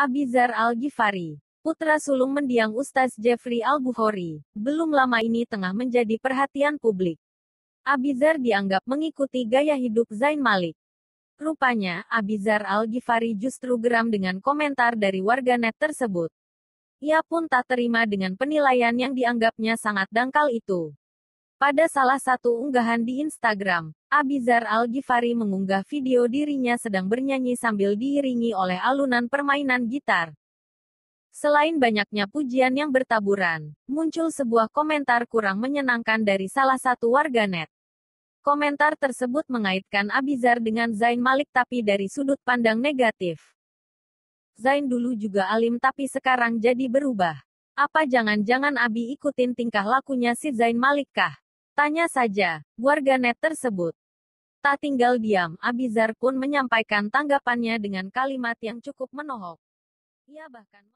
Abizar Al-Ghifari, putra sulung mendiang Ustaz Jeffrey Al-Bukhari, belum lama ini tengah menjadi perhatian publik. Abizar dianggap mengikuti gaya hidup Zain Malik. Rupanya, Abizar Al-Ghifari justru geram dengan komentar dari warganet tersebut. Ia pun tak terima dengan penilaian yang dianggapnya sangat dangkal itu. Pada salah satu unggahan di Instagram, Abizar Al-Ghifari mengunggah video dirinya sedang bernyanyi sambil diiringi oleh alunan permainan gitar. Selain banyaknya pujian yang bertaburan, muncul sebuah komentar kurang menyenangkan dari salah satu warganet. Komentar tersebut mengaitkan Abizar dengan Zain Malik tapi dari sudut pandang negatif. Zain dulu juga alim tapi sekarang jadi berubah. Apa jangan-jangan Abi ikutin tingkah lakunya si Zain Malik kah? Tanya saja, warganet tersebut. Tak tinggal diam, Abizar pun menyampaikan tanggapannya dengan kalimat yang cukup menohok. Ia bahkan